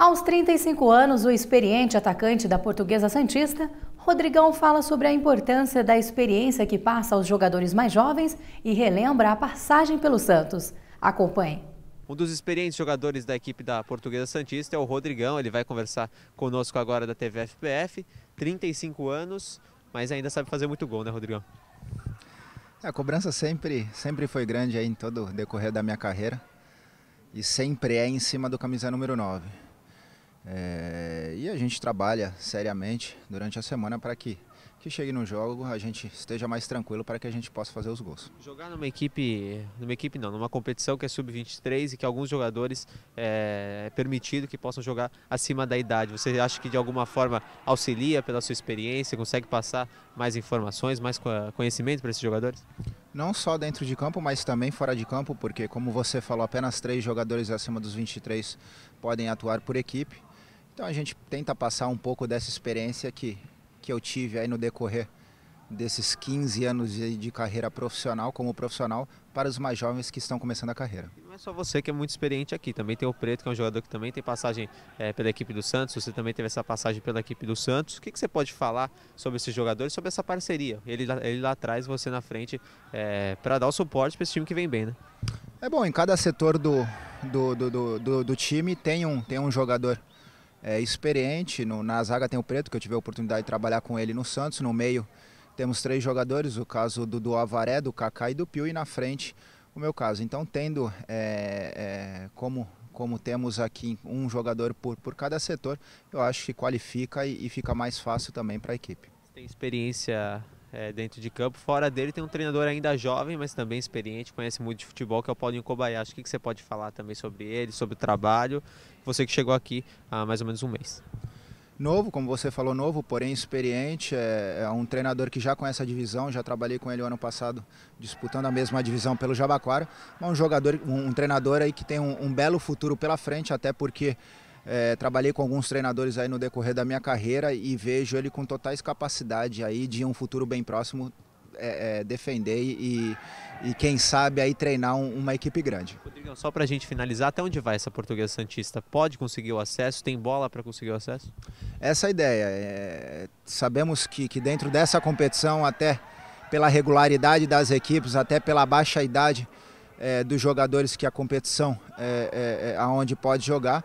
Aos 35 anos, o experiente atacante da Portuguesa Santista, Rodrigão fala sobre a importância da experiência que passa aos jogadores mais jovens e relembra a passagem pelo Santos. Acompanhe. Um dos experientes jogadores da equipe da Portuguesa Santista é o Rodrigão. Ele vai conversar conosco agora da TV FPF. 35 anos, mas ainda sabe fazer muito gol, né, Rodrigão? É, a cobrança sempre, sempre foi grande aí em todo o decorrer da minha carreira. E sempre é em cima do camisa número 9. É, e a gente trabalha seriamente durante a semana para que, que chegue no jogo, a gente esteja mais tranquilo para que a gente possa fazer os gols. Jogar numa equipe, numa equipe não, numa competição que é sub-23 e que alguns jogadores é, é permitido que possam jogar acima da idade. Você acha que de alguma forma auxilia pela sua experiência, consegue passar mais informações, mais conhecimento para esses jogadores? Não só dentro de campo, mas também fora de campo, porque como você falou, apenas três jogadores acima dos 23 podem atuar por equipe. Então a gente tenta passar um pouco dessa experiência que, que eu tive aí no decorrer desses 15 anos de, de carreira profissional como profissional para os mais jovens que estão começando a carreira. Não é só você que é muito experiente aqui, também tem o Preto, que é um jogador que também tem passagem é, pela equipe do Santos, você também teve essa passagem pela equipe do Santos. O que, que você pode falar sobre esses jogadores, sobre essa parceria? Ele, ele lá atrás, você na frente, é, para dar o suporte para esse time que vem bem, né? É bom, em cada setor do, do, do, do, do time tem um, tem um jogador é, experiente. No, na zaga tem o Preto, que eu tive a oportunidade de trabalhar com ele no Santos. No meio temos três jogadores, o caso do, do Avaré, do Kaká e do Pio. E na frente o meu caso. Então, tendo é, é, como como temos aqui um jogador por, por cada setor, eu acho que qualifica e, e fica mais fácil também para a equipe. Você tem experiência é, dentro de campo. Fora dele tem um treinador ainda jovem, mas também experiente, conhece muito de futebol, que é o Paulinho Kobayashi. O que, que você pode falar também sobre ele, sobre o trabalho? Você que chegou aqui há mais ou menos um mês. Novo, como você falou, novo, porém experiente, é, é um treinador que já conhece a divisão, já trabalhei com ele o ano passado disputando a mesma divisão pelo Jabaquara, É um jogador, um, um treinador aí que tem um, um belo futuro pela frente, até porque é, trabalhei com alguns treinadores aí no decorrer da minha carreira e vejo ele com totais capacidade aí de um futuro bem próximo é, é, defender e, e, quem sabe aí treinar um, uma equipe grande. Rodrigo, só para a gente finalizar, até onde vai essa Portuguesa Santista? Pode conseguir o acesso? Tem bola para conseguir o acesso? Essa é a ideia. É, sabemos que, que dentro dessa competição, até pela regularidade das equipes, até pela baixa idade é, dos jogadores que a competição é, é, aonde pode jogar,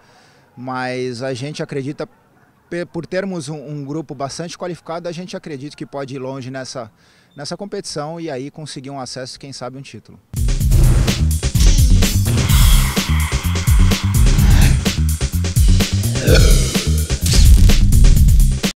mas a gente acredita, por termos um, um, grupo bastante qualificado, a gente acredita que pode ir longe nessa, nessa competição e aí conseguir um acesso, quem sabe um título.